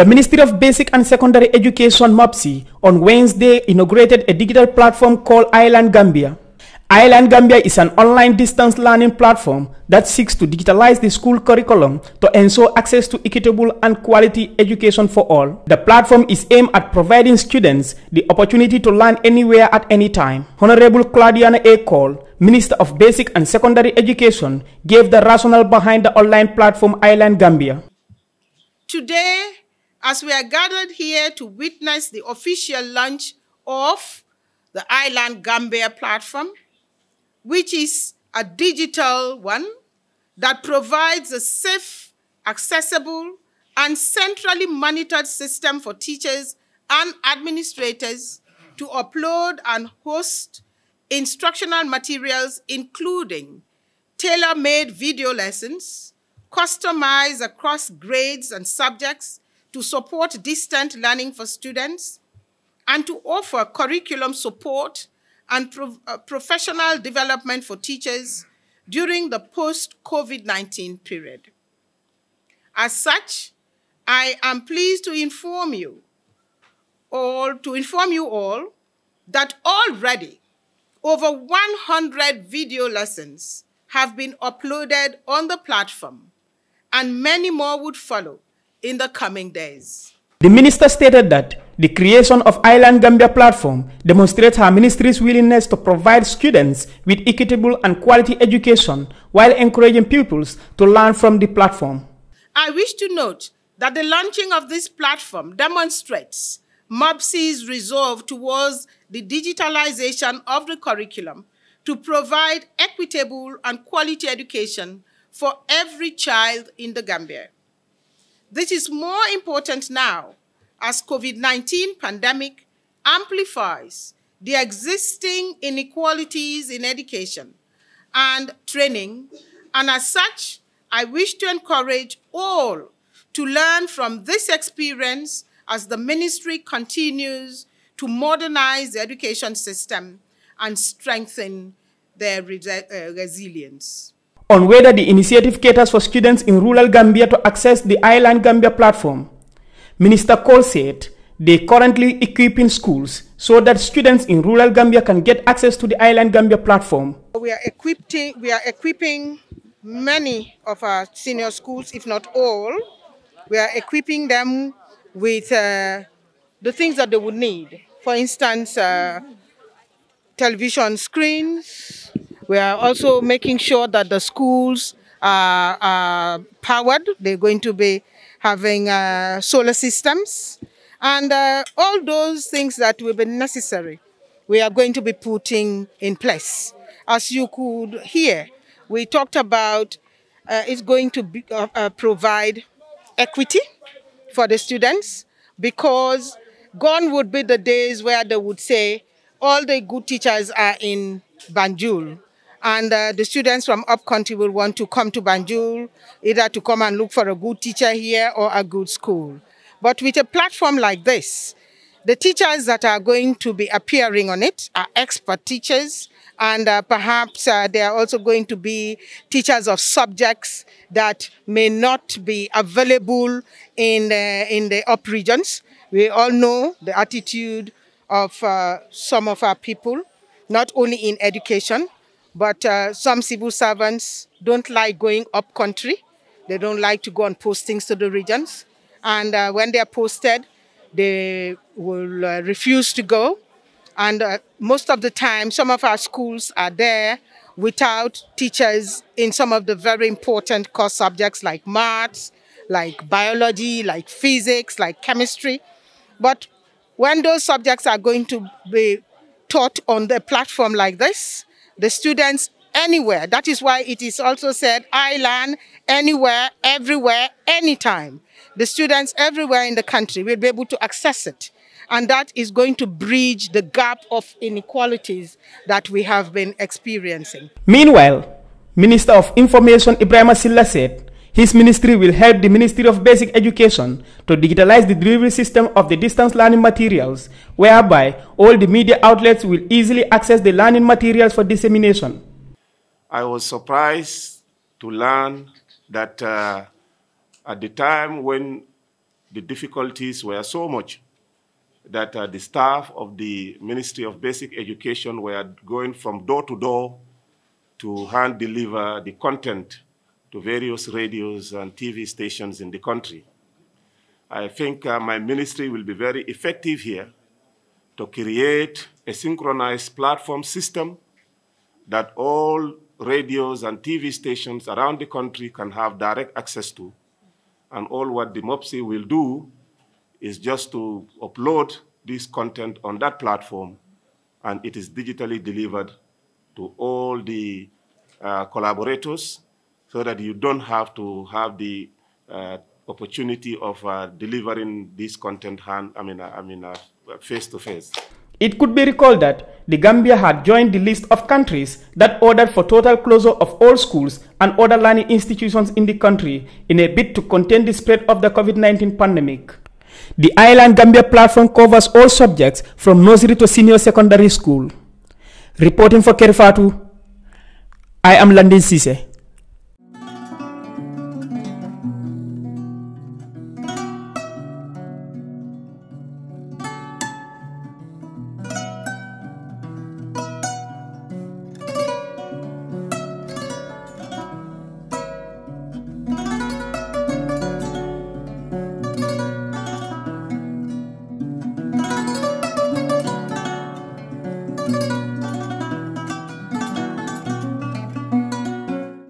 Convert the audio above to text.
The Ministry of Basic and Secondary Education MOPSI on Wednesday inaugurated a digital platform called Island Gambia. Island Gambia is an online distance learning platform that seeks to digitalize the school curriculum to ensure access to equitable and quality education for all. The platform is aimed at providing students the opportunity to learn anywhere at any time. Honorable Claudiana A. Cole, Minister of Basic and Secondary Education, gave the rationale behind the online platform Island Gambia. Today, as we are gathered here to witness the official launch of the Island Gambia platform, which is a digital one that provides a safe, accessible, and centrally monitored system for teachers and administrators to upload and host instructional materials, including tailor-made video lessons, customized across grades and subjects, to support distant learning for students, and to offer curriculum support and pro uh, professional development for teachers during the post-COVID-19 period. As such, I am pleased to inform you all, to inform you all that already over 100 video lessons have been uploaded on the platform and many more would follow in the coming days. The minister stated that the creation of Island Gambia platform demonstrates her ministry's willingness to provide students with equitable and quality education while encouraging pupils to learn from the platform. I wish to note that the launching of this platform demonstrates MAPSI's resolve towards the digitalization of the curriculum to provide equitable and quality education for every child in the Gambia. This is more important now as COVID-19 pandemic amplifies the existing inequalities in education and training, and as such, I wish to encourage all to learn from this experience as the ministry continues to modernize the education system and strengthen their res uh, resilience on whether the initiative caters for students in rural Gambia to access the Island Gambia platform. Minister Cole said they currently equipping schools so that students in rural Gambia can get access to the Island Gambia platform. We are equipping, we are equipping many of our senior schools, if not all. We are equipping them with uh, the things that they would need. For instance, uh, television screens, we are also making sure that the schools are, are powered. They're going to be having uh, solar systems and uh, all those things that will be necessary. We are going to be putting in place. As you could hear, we talked about uh, it's going to be, uh, uh, provide equity for the students because gone would be the days where they would say all the good teachers are in Banjul and uh, the students from upcountry will want to come to Banjul, either to come and look for a good teacher here or a good school. But with a platform like this, the teachers that are going to be appearing on it are expert teachers, and uh, perhaps uh, they are also going to be teachers of subjects that may not be available in the, in the up regions. We all know the attitude of uh, some of our people, not only in education, but uh, some civil servants don't like going up country. They don't like to go and post things to the regions. And uh, when they are posted, they will uh, refuse to go. And uh, most of the time, some of our schools are there without teachers in some of the very important core subjects like maths, like biology, like physics, like chemistry. But when those subjects are going to be taught on the platform like this, the students anywhere. That is why it is also said, I learn anywhere, everywhere, anytime. The students everywhere in the country will be able to access it. And that is going to bridge the gap of inequalities that we have been experiencing. Meanwhile, Minister of Information Ibrahim Silla said his ministry will help the Ministry of Basic Education to digitalize the delivery system of the distance learning materials, whereby all the media outlets will easily access the learning materials for dissemination. I was surprised to learn that uh, at the time when the difficulties were so much that uh, the staff of the Ministry of Basic Education were going from door to door to hand deliver the content to various radios and TV stations in the country. I think uh, my ministry will be very effective here to create a synchronized platform system that all radios and TV stations around the country can have direct access to. And all what the MOPSI will do is just to upload this content on that platform and it is digitally delivered to all the uh, collaborators so that you don't have to have the uh, opportunity of uh, delivering this content hand, I mean, uh, I mean, face to face. It could be recalled that the Gambia had joined the list of countries that ordered for total closure of all schools and other learning institutions in the country in a bid to contain the spread of the COVID-19 pandemic. The Island Gambia platform covers all subjects from nursery to senior secondary school. Reporting for Kerifatu, I am Landin Sise.